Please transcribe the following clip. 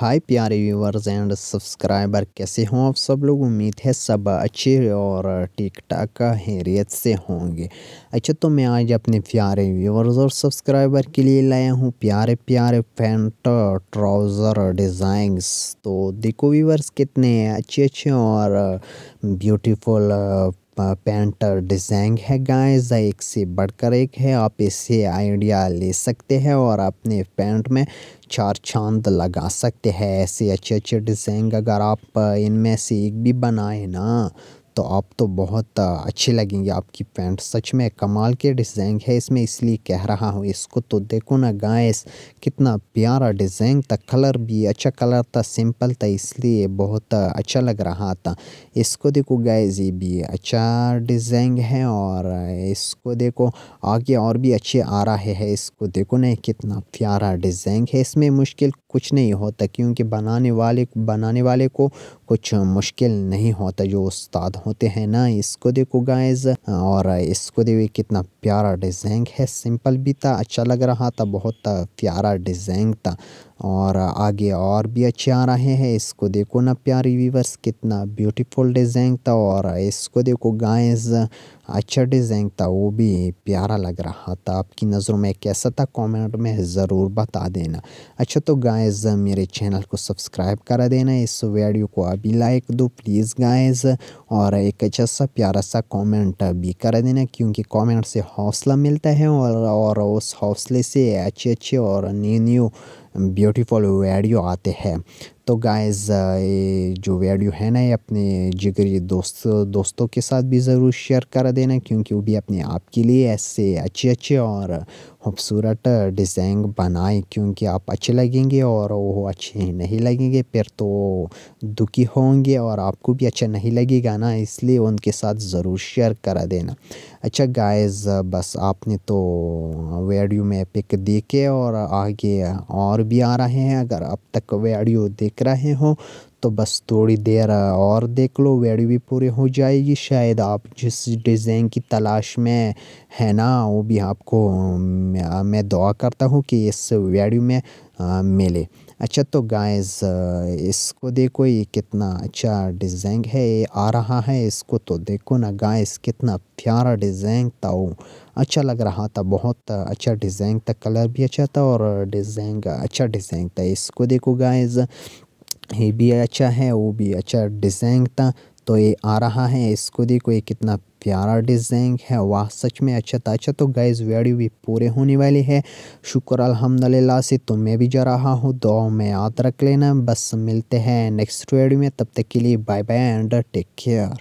हाय प्यारे viewers and subscriber कैसे हों आप सब लोग उम्मीद है सब अच्छे और ठीक ठाक हैरियत से होंगे अच्छा तो मैं आज अपने प्यारे व्यूवर्स और सब्सक्राइबर के लिए लाया हूँ प्यारे प्यारे पैंट ट्राउज़र डिज़ाइंस तो देखो व्यूवर्स कितने अच्छे अच्छे और ब्यूटीफुल पेंटर डिजाइन है गाइस एक से बढ़कर एक है आप इससे आइडिया ले सकते हैं और अपने पैंट में चार चांद लगा सकते हैं ऐसे अच्छे अच्छे डिज़ाइन अगर आप इनमें से एक भी बनाए ना तो आप तो बहुत अच्छे लगेंगे आपकी पैंट सच में कमाल के डिज़ाइन है इसमें इसलिए कह रहा हूँ इसको तो देखो ना गाइस कितना प्यारा डिज़ाइन था कलर भी अच्छा कलर था सिंपल था इसलिए बहुत अच्छा लग रहा था इसको देखो गाइस ये भी अच्छा डिज़ाइन है और इसको देखो आगे और भी अच्छे आ रहे हैं इसको देखो ना कितना प्यारा डिज़ाइन है इसमें मुश्किल कुछ नहीं होता क्योंकि बनाने वाले बनाने वाले को कुछ मुश्किल नहीं होता जो उस्ताद होते हैं ना इसको देखो गाइस और इसको देखिए कितना प्यारा डिज़ाइन है सिंपल भी था अच्छा लग रहा था बहुत प्यारा डिज़ाइन था और आगे और भी अच्छे आ रहे हैं इसको देखो ना प्यारी व्यूवर्स कितना ब्यूटीफुल डिज़ाइन था और इसको देखो गाइस अच्छा डिज़ाइन था वो भी प्यारा लग रहा था आपकी नज़रों में कैसा था कमेंट में ज़रूर बता देना अच्छा तो गाइस मेरे चैनल को सब्सक्राइब करा देना इस वीडियो को अभी लाइक दो प्लीज़ गाइस और एक अच्छा सा प्यारा सा कमेंट भी करा देना क्योंकि कमेंट से हौसला मिलता है और और उस हौसले से अच्छे अच्छे और न्यू न्यू ब्यूटीफुल वीडियो आते हैं तो गाइस uh, ये जो वीडियो है ना ये अपने जिगरी दोस्त दोस्तों के साथ भी ज़रूर शेयर कर देना क्योंकि वो भी अपने आप के लिए ऐसे अच्छे अच्छे और खूबसूरत डिज़ाइन बनाए क्योंकि आप अच्छे लगेंगे और वो अच्छे नहीं लगेंगे फिर तो दुखी होंगे और आपको भी अच्छा नहीं लगेगा ना इसलिए उनके साथ ज़रूर शेयर करा देना अच्छा गाइस बस आपने तो वीडियो में पिक देखे और आगे और भी आ रहे हैं अगर अब तक वीडियो देख देख रहे हो तो बस थोड़ी देर और देख लो वीडियो भी पूरी हो जाएगी शायद आप जिस डिज़ाइन की तलाश में है ना वो भी आपको मैं दुआ करता हूँ कि इस वीडियो में मिले अच्छा तो गाइस इसको देखो ये कितना अच्छा डिज़ाइन है ये आ रहा है इसको तो देखो ना गाइस कितना प्यारा डिज़ाइन था वो अच्छा लग रहा था बहुत अच्छा डिज़ाइन था कलर भी अच्छा था और डिज़ाइन अच्छा डिज़ाइन था इसको देखो गाइस ये भी अच्छा है वो भी अच्छा डिज़ाइन था तो ये आ रहा है इसको देखो ये कितना प्यारा डिज़ाइन है वाह सच में अच्छा था अच्छा तो गाइज वीडियो भी पूरे होने वाले हैं शुक्र अलहमदिल्ला से तो मैं भी जा रहा हूँ दो में याद रख लेना बस मिलते हैं नेक्स्ट वीडियो में तब तक के लिए bye bye and take care